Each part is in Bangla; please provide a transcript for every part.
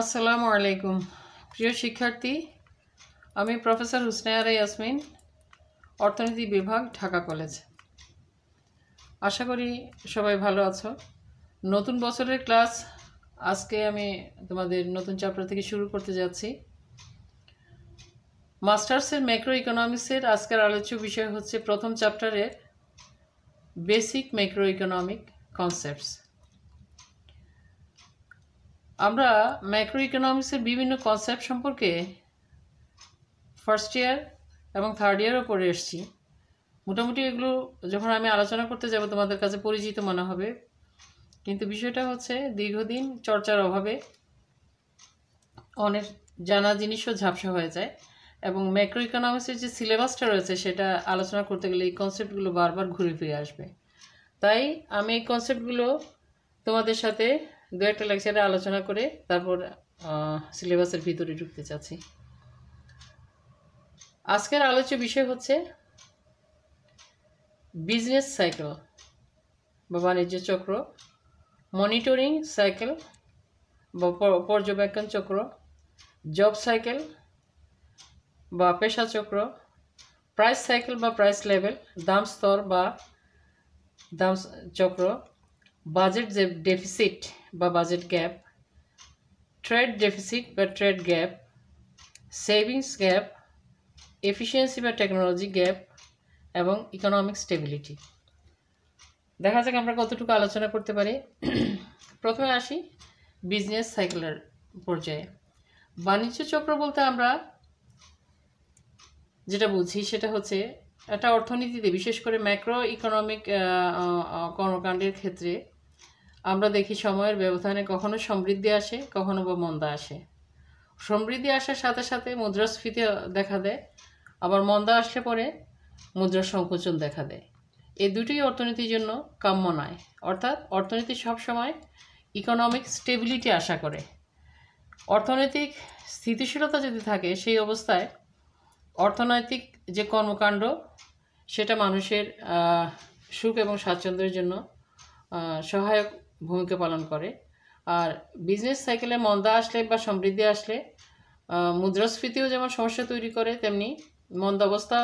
আসসালামু আলাইকুম প্রিয় শিক্ষার্থী আমি প্রফেসর হুসনায়ার ইয়াসমিন অর্থনীতি বিভাগ ঢাকা কলেজ আশা করি সবাই ভালো আছো নতুন বছরের ক্লাস আজকে আমি তোমাদের নতুন চ্যাপ্টার থেকে শুরু করতে যাচ্ছি মাস্টার্সের ম্যাক্রো ইকোনমিক্সের আজকের আলোচ্য বিষয় হচ্ছে প্রথম চ্যাপ্টারের বেসিক ম্যাক্রো ইকোনমিক কনসেপ্টস আমরা ম্যাক্রো ইকোনমিক্সের বিভিন্ন কনসেপ্ট সম্পর্কে ফার্স্ট ইয়ার এবং থার্ড ইয়ারও পড়ে এসেছি মোটামুটি এগুলো যখন আমি আলোচনা করতে যাব তোমাদের কাছে পরিচিত মনে হবে কিন্তু বিষয়টা হচ্ছে দীর্ঘদিন চর্চার অভাবে অনেক জানা জিনিসও ঝাপসা হয়ে যায় এবং ম্যাক্রো ইকোনমিক্সের যে সিলেবাসটা রয়েছে সেটা আলোচনা করতে গেলে এই কনসেপ্টগুলো বারবার ঘুরে ফিরে আসবে তাই আমি এই কনসেপ্টগুলো তোমাদের সাথে দু একটা লেকচারে আলোচনা করে তারপর সিলেবাসের ভিতরে ঢুকতে চাচ্ছি আজকের আলোচ্য বিষয় হচ্ছে বিজনেস সাইকেল বা বাণিজ্য চক্র মনিটরিং সাইকেল বা পর্যবেক্ষণ চক্র জব সাইকেল বা পেশা চক্র প্রাইস সাইকেল বা প্রাইস লেভেল দাম স্তর বা দাম চক্র বাজেট যে ডেফিসিট বা বাজেট গ্যাপ ট্রেড ডেফিসিট বা trade gap savings gap efficiency বা টেকনোলজি গ্যাপ এবং ইকোনমিক স্টেবিলিটি দেখা যাক আমরা কতটুকু আলোচনা করতে পারি প্রথমে আসি বিজনেস সাইকেলের পর্যায়ে বাণিজ্য চক্র বলতে আমরা যেটা বুঝি সেটা হচ্ছে একটা অর্থনীতিতে বিশেষ করে ম্যাক্রো ইকোনমিক কর্মকাণ্ডের ক্ষেত্রে আমরা দেখি সময়ের ব্যবধানে কখনো সমৃদ্ধি আসে কখনো বা মন্দা আসে সমৃদ্ধি আসার সাথে সাথে মুদ্রাস্ফীতি দেখা দেয় আবার মন্দা আসলে পরে মুদ্রা সংকোচন দেখা দেয় এই দুটোই অর্থনীতির জন্য কাম্য নয় অর্থাৎ অর্থনীতি সবসময় ইকোনমিক স্টেবিলিটি আশা করে অর্থনৈতিক স্থিতিশীলতা যদি থাকে সেই অবস্থায় অর্থনৈতিক যে কর্মকাণ্ড সেটা মানুষের সুখ এবং স্বাচ্ছন্দ্যের জন্য সহায়ক ভূমিকা পালন করে আর বিজনেস সাইকেলে মন্দা আসলে বা সমৃদ্ধি আসলে মুদ্রাস্ফীতিও যেমন সমস্যা তৈরি করে তেমনি মন্দাবস্থা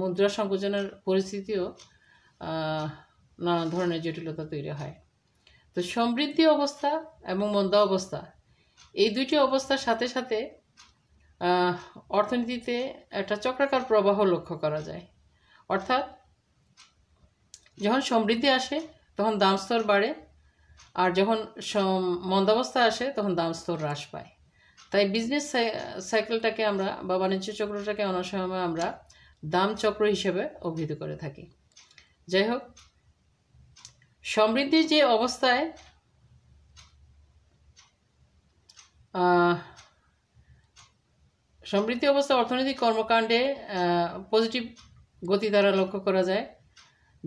মুদ্রা সংকোচনের পরিস্থিতিও নানা ধরনের জটিলতা তৈরি হয় তো সমৃদ্ধি অবস্থা এবং মন্দা অবস্থা এই দুইটি অবস্থার সাথে সাথে অর্থনীতিতে একটা চক্রাকার প্রবাহ লক্ষ্য করা যায় অর্থাৎ যখন সমৃদ্ধি আসে তখন দামস্তর বাড়ে আর যখন মন্দাবস্থা আসে তখন দামস্তর হ্রাস পায় তাই বিজনেস সাইকেলটাকে আমরা বা বাণিজ্য চক্রটাকে অনেক সময় আমরা দাম চক্র হিসেবে অভিহিত করে থাকি যাই হোক সমৃদ্ধির যে অবস্থায় সমৃদ্ধি অবস্থা অর্থনৈতিক কর্মকাণ্ডে পজিটিভ গতি দ্বারা লক্ষ্য করা যায়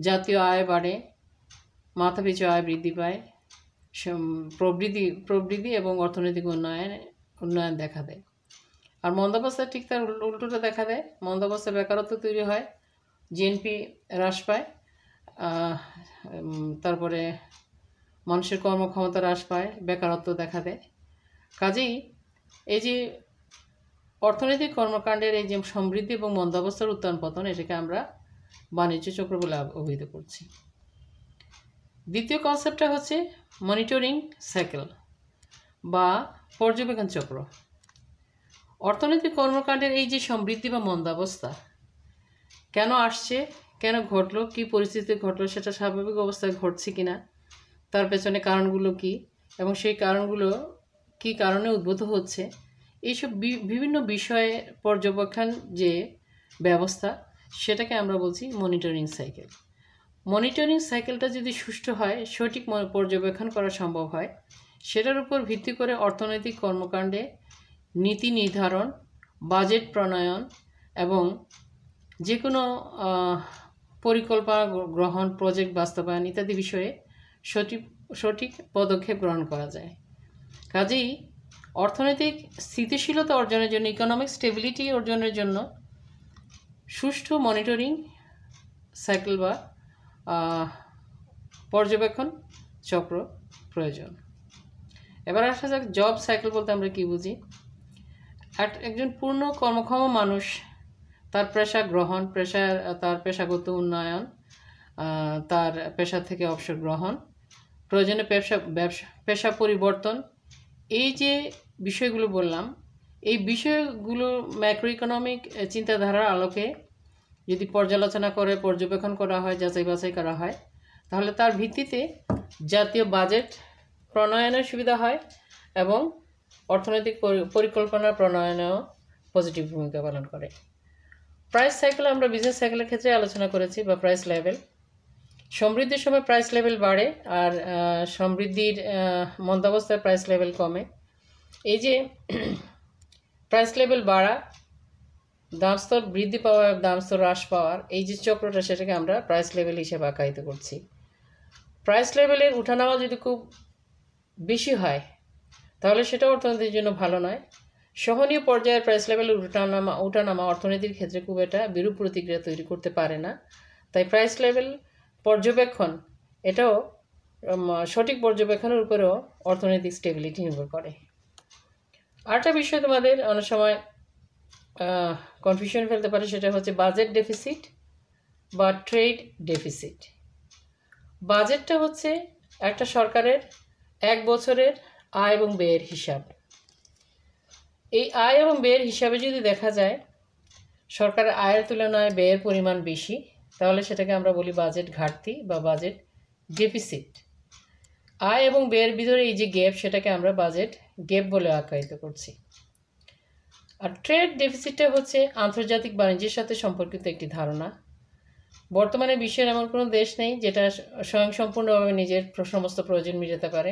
জাতীয় আয় বাড়ে মাথা পিছু আয় বৃদ্ধি পায় প্রবৃদ্ধি প্রবৃদ্ধি এবং অর্থনৈতিক উন্নয়নে উন্নয়ন দেখা দেয় আর মন্দাবস্থা ঠিক তার উল্টোটা দেখা দেয় মন্দাবস্থা বেকারত্ব তৈরি হয় জিএনপি হ্রাস পায় তারপরে মানুষের কর্মক্ষমতা হ্রাস পায় বেকারত্ব দেখা দেয় কাজেই এই যে অর্থনৈতিক কর্মকাণ্ডের এই যে সমৃদ্ধি এবং মন্দাবস্থার উত্থান পতন এটাকে আমরা বাণিজ্য চক্র বলে অভিহিত করছি দ্বিতীয় কনসেপ্টটা হচ্ছে মনিটরিং সাইকেল বা পর্যবেক্ষণ চক্র অর্থনৈতিক কর্মকাণ্ডের এই যে সমৃদ্ধি বা মন্দাবস্থা কেন আসছে কেন ঘটলো কি পরিস্থিতি ঘটলো সেটা স্বাভাবিক অবস্থায় ঘটছে কিনা তার পেছনে কারণগুলো কি এবং সেই কারণগুলো কি কারণে উদ্ভূত হচ্ছে এইসব বিভিন্ন বিষয়ে পর্যবেক্ষণ যে ব্যবস্থা সেটাকে আমরা বলছি মনিটরিং সাইকেল মনিটরিং সাইকেলটা যদি সুষ্ঠু হয় সঠিক পর্যবেক্ষণ করা সম্ভব হয় সেটার উপর ভিত্তি করে অর্থনৈতিক কর্মকাণ্ডে নীতি নির্ধারণ বাজেট প্রণয়ন এবং যে কোনো পরিকল্পনা গ্রহণ প্রজেক্ট বাস্তবায়ন ইত্যাদি বিষয়ে সঠিক সঠিক পদক্ষেপ গ্রহণ করা যায় কাজেই অর্থনৈতিক স্থিতিশীলতা অর্জনের জন্য ইকোনমিক স্টেবিলিটি অর্জনের জন্য সুষ্ঠু মনিটরিং সাইকেল বা পর্যবেক্ষণ চক্র প্রয়োজন এবার আসা যাক জব সাইকেল বলতে আমরা কি বুঝি একজন পূর্ণ কর্মক্ষম মানুষ তার পেশা গ্রহণ পেশা তার পেশাগত উন্নয়ন তার পেশা থেকে অবসর গ্রহণ প্রয়োজনে পেশা ব্যবসা পেশা পরিবর্তন এই যে বিষয়গুলো বললাম এই বিষয়গুলো ম্যাক্রো ইকোনমিক চিন্তাধারার আলোকে যদি পর্যালোচনা করে পর্যবেক্ষণ করা হয় যাচাই বাছাই করা হয় তাহলে তার ভিত্তিতে জাতীয় বাজেট প্রণয়নের সুবিধা হয় এবং অর্থনৈতিক পরিকল্পনা প্রণয়নেও পজিটিভ ভূমিকা পালন করে প্রাইস সাইকেল আমরা বিজনেস সাইকেলের ক্ষেত্রে আলোচনা করেছি বা প্রাইস লেভেল সমৃদ্ধির সময় প্রাইস লেভেল বাড়ে আর সমৃদ্ধির মন্দাবস্থায় প্রাইস লেভেল কমে এই যে প্রাইস লেভেল বাড়া দামস্তর বৃদ্ধি পাওয়া এবং দামস্তর হ্রাস পাওয়ার এই যে চক্রটা সেটাকে আমরা প্রাইস লেভেল হিসেবে আখ্যায়িত করছি প্রাইস লেভেলের উঠানামা যদি খুব বেশি হয় তাহলে সেটা অর্থনীতির জন্য ভালো নয় সহনীয় পর্যায়ের প্রাইস লেভেলের উঠানামা উঠানামা অর্থনীতির ক্ষেত্রে খুব একটা বিরূপ প্রতিক্রিয়া তৈরি করতে পারে না তাই প্রাইস লেভেল পর্যবেক্ষণ এটাও সঠিক পর্যবেক্ষণের উপরেও অর্থনৈতিক স্টেবিলিটি নির্ভর করে আরেকটা বিষয় তোমাদের অনেক সময় কনফিউশন ফেলতে পারে সেটা হচ্ছে বাজেট ডেফিসিট বা ট্রেড ডেফিসিট বাজেটটা হচ্ছে একটা সরকারের এক বছরের আয় এবং ব্যয়ের হিসাব এই আয় এবং ব্যয়ের হিসাবে যদি দেখা যায় সরকারের আয়ের তুলনায় ব্যয়ের পরিমাণ বেশি তাহলে সেটাকে আমরা বলি বাজেট ঘাটতি বা বাজেট ডেফিসিট আয় এবং ব্যয়ের ভিতরে এই যে গ্যাপ সেটাকে আমরা বাজেট গ্যাপ বলে আখ্যায়িত করছি আর ট্রেড ডেফিসিটটা হচ্ছে আন্তর্জাতিক বাণিজ্যের সাথে সম্পর্কিত একটি ধারণা বর্তমানে বিশ্বের এমন কোনো দেশ নেই যেটা স্বয়ংসম্পূর্ণভাবে নিজের সমস্ত প্রয়োজন মিটাতে পারে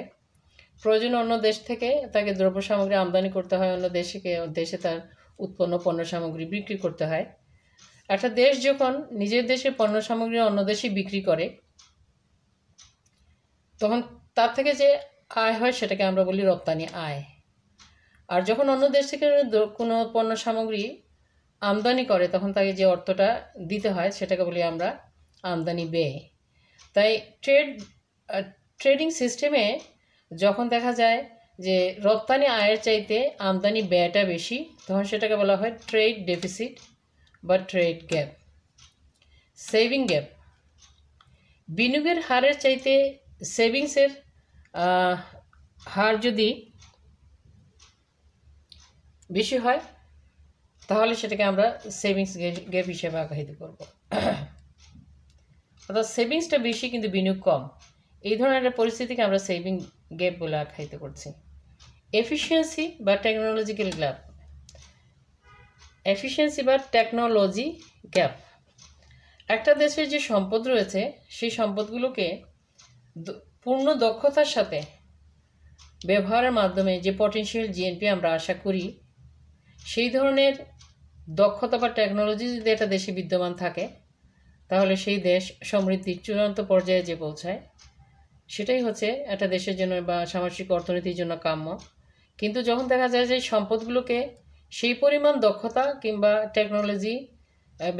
প্রয়োজন অন্য দেশ থেকে তাকে দ্রব্য সামগ্রী আমদানি করতে হয় অন্য দেশকে দেশে তার উৎপন্ন পণ্য সামগ্রী বিক্রি করতে হয় একটা দেশ যখন নিজের দেশের পণ্য সামগ্রী অন্য দেশে বিক্রি করে তখন তার থেকে যে আয় হয় সেটাকে আমরা বলি রপ্তানি আয় আর যখন অন্য দেশ থেকে কোনো পণ্য সামগ্রী আমদানি করে তখন তাকে যে অর্থটা দিতে হয় সেটাকে বলি আমরা আমদানি ব্যয় তাই ট্রেড ট্রেডিং সিস্টেমে যখন দেখা যায় যে রপ্তানি আয়ের চাইতে আমদানি ব্যয়টা বেশি তখন সেটাকে বলা হয় ট্রেড ডেফিসিট বা ট্রেড গ্যাপ সেভিং গ্যাপ বিনিয়োগের হারের চাইতে সেভিংসের হার যদি বেশি হয় তাহলে সেটাকে আমরা সেভিংস গ্যাপ হিসেবে আখ্যায়িত করব অর্থাৎ সেভিংসটা বেশি কিন্তু বিনিয়োগ কম এই ধরনের একটা পরিস্থিতিকে আমরা সেভিং গ্যাপ বলে আখ্যায়িত করছি এফিসিয়েন্সি বা টেকনোলজিক্যাল গ্যাপ এফিসিয়েন্সি বা টেকনোলজি গ্যাপ একটা দেশের যে সম্পদ রয়েছে সেই সম্পদগুলোকে পূর্ণ দক্ষতার সাথে ব্যবহারের মাধ্যমে যে পটেনশিয়াল জিএনপি আমরা আশা করি সেই ধরনের দক্ষতা বা টেকনোলজি যদি একটা দেশে বিদ্যমান থাকে তাহলে সেই দেশ সমৃদ্ধির চূড়ান্ত পর্যায়ে যে পৌঁছায় সেটাই হচ্ছে একটা দেশের জন্য বা সামাজিক অর্থনীতির জন্য কাম্য কিন্তু যখন দেখা যায় যে সম্পদগুলোকে সেই পরিমাণ দক্ষতা কিংবা টেকনোলজি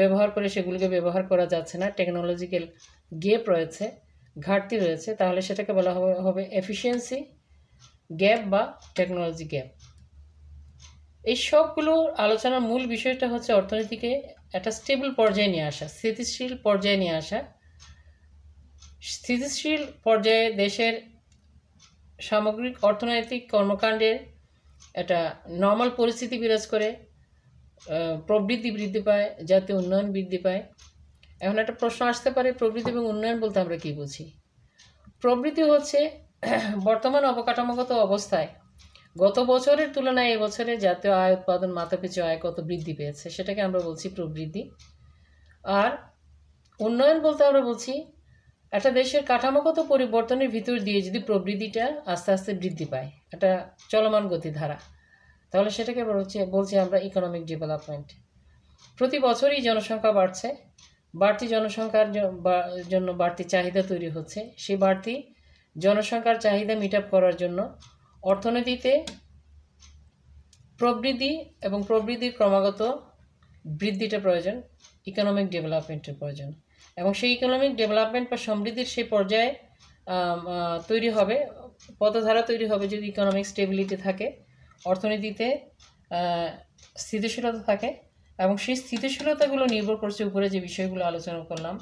ব্যবহার করে সেগুলোকে ব্যবহার করা যাচ্ছে না টেকনোলজিক্যাল গ্যাপ রয়েছে ঘাটতি রয়েছে তাহলে সেটাকে বলা হবে এফিসিয়েন্সি গ্যাপ বা টেকনোলজি গ্যাপ এই সবগুলো আলোচনার মূল বিষয়টা হচ্ছে অর্থনীতিকে একটা স্টেবল পর্যায়ে নিয়ে আসা স্থিতিশীল পর্যায়ে নিয়ে আসা স্থিতিশীল পর্যায়ে দেশের সামগ্রিক অর্থনৈতিক কর্মকাণ্ডের একটা নর্মাল পরিস্থিতি বিরাজ করে প্রবৃদ্ধি বৃদ্ধি পায় জাতীয় উন্নয়ন বৃদ্ধি পায় এখন একটা প্রশ্ন আসতে পারে প্রবৃদ্ধি এবং উন্নয়ন বলতে আমরা কী বুঝি প্রবৃদ্ধি হচ্ছে বর্তমান অবকাঠামোগত অবস্থায় গত বছরের তুলনায় এবছরে জাতীয় আয় উৎপাদন মাথাপিছু আয় কত বৃদ্ধি পেয়েছে সেটাকে আমরা বলছি প্রবৃদ্ধি আর উন্নয়ন বলতে আমরা বলছি একটা দেশের কাঠামোগত পরিবর্তনের ভিতর দিয়ে যদি প্রবৃদ্ধিটা আস্তে আস্তে বৃদ্ধি পায় একটা চলমান গতিধারা তাহলে সেটাকে বলছি বলছি আমরা ইকোনমিক ডেভেলপমেন্ট প্রতি বছরই জনসংখ্যা বাড়ছে বাড়তি জনসংখ্যার জন্য বাড়তি চাহিদা তৈরি হচ্ছে সেই বাড়তি জনসংখ্যার চাহিদা মিট করার জন্য অর্থনীতিতে প্রবৃদ্ধি এবং প্রবৃদ্ধির ক্রমাগত বৃদ্ধিটা প্রয়োজন ইকোনমিক ডেভেলপমেন্টের প্রয়োজন এবং সেই ইকোনমিক ডেভেলপমেন্ট বা সমৃদ্ধির সেই পর্যায়ে তৈরি হবে পথধারা তৈরি হবে যদি ইকোনমিক স্টেবিলিটি থাকে অর্থনীতিতে স্থিতিশীলতা থাকে এবং সেই স্থিতিশীলতাগুলো নির্ভর করছে উপরে যে বিষয়গুলো আলোচনা করলাম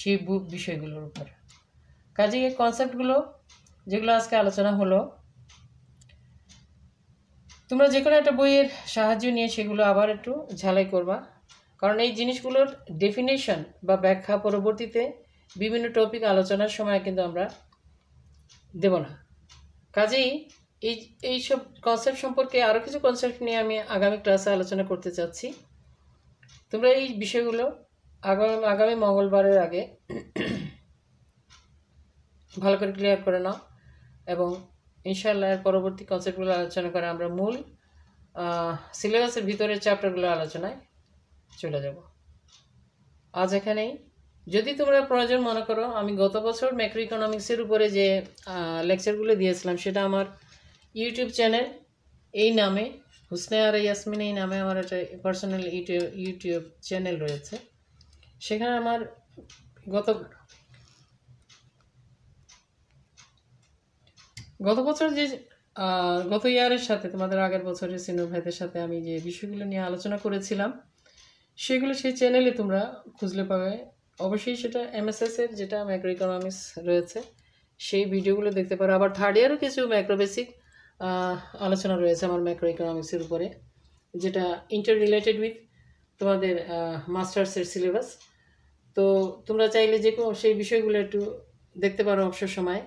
সেই বিষয়গুলোর উপর কাজে এই কনসেপ্টগুলো যেগুলো আজকে আলোচনা হলো তোমরা যে কোনো একটা বইয়ের সাহায্য নিয়ে সেগুলো আবার একটু ঝালাই করবা কারণ এই জিনিসগুলোর ডেফিনেশন বা ব্যাখ্যা পরবর্তীতে বিভিন্ন টপিক আলোচনার সময় কিন্তু আমরা দেব না কাজেই এই এইসব কনসেপ্ট সম্পর্কে আরও কিছু কনসেপ্ট নিয়ে আমি আগামী ক্লাসে আলোচনা করতে চাচ্ছি তোমরা এই বিষয়গুলো আগামী আগামী মঙ্গলবারের আগে ভালো করে ক্লিয়ার করে নাও এবং ইনশাল্লাহ এর পরবর্তী কনসেপ্টগুলো আলোচনা করে আমরা মূল সিলেবাসের ভিতরের চ্যাপ্টারগুলো আলোচনায় চলে যাব আজ এখানেই যদি তোমরা প্রয়োজন মনে করো আমি গত বছর ম্যাক্রো ইকোনমিক্সের উপরে যে লেকচারগুলো দিয়েছিলাম সেটা আমার ইউটিউব চ্যানেল এই নামে হুসনে আর ইয়াসমিন এই নামে আমার একটা পার্সোনাল ইউটিউব ইউটিউব চ্যানেল রয়েছে সেখানে আমার গত গত বছর যে গত ইয়ারের সাথে তোমাদের আগের বছরের সিনু ভাইদের সাথে আমি যে বিষয়গুলো নিয়ে আলোচনা করেছিলাম সেগুলো সেই চ্যানেলে তোমরা খুঁজলে পাবে অবশ্যই সেটা এমএসএসের যেটা ম্যাক্রো ইকোনমিক্স রয়েছে সেই ভিডিওগুলো দেখতে পারো আবার থার্ড ইয়ারও কিছু ম্যাক্রো বেসিক আলোচনা রয়েছে আমার ম্যাক্রো ইকোনমিক্সের উপরে যেটা ইন্টার রিলেটেড উইথ তোমাদের মাস্টার্সের সিলেবাস তো তোমরা চাইলে যে কোনো সেই বিষয়গুলো একটু দেখতে পারো অবসর সময়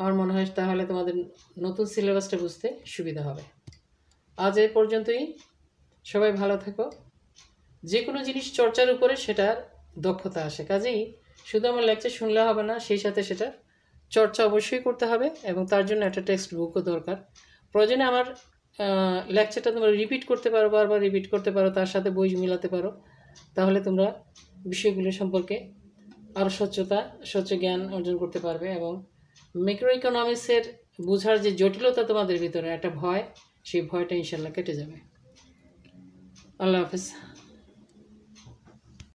আমার মনে হয় তাহলে তোমাদের নতুন সিলেবাসটা বুঝতে সুবিধা হবে আজ এ পর্যন্তই সবাই ভালো থেকো যে কোনো জিনিস চর্চার উপরে সেটার দক্ষতা আসে কাজেই শুধু আমার লেকচার শুনলে হবে না সেই সাথে সেটার চর্চা অবশ্যই করতে হবে এবং তার জন্য একটা টেক্সট বুকও দরকার প্রয়োজনে আমার লেকচারটা তোমরা রিপিট করতে পারো বারবার রিপিট করতে পারো তার সাথে বই মিলাতে পারো তাহলে তোমরা বিষয়গুলো সম্পর্কে আরও স্বচ্ছতা স্বচ্ছ জ্ঞান অর্জন করতে পারবে এবং ম্যাক্রো ইকোনমিক্সের বোঝার যে জটিলতা তোমাদের ভিতরে একটা ভয় সেই ভয়টা ইনশাল্লাহ কেটে যাবে আল্লাহ হাফিজ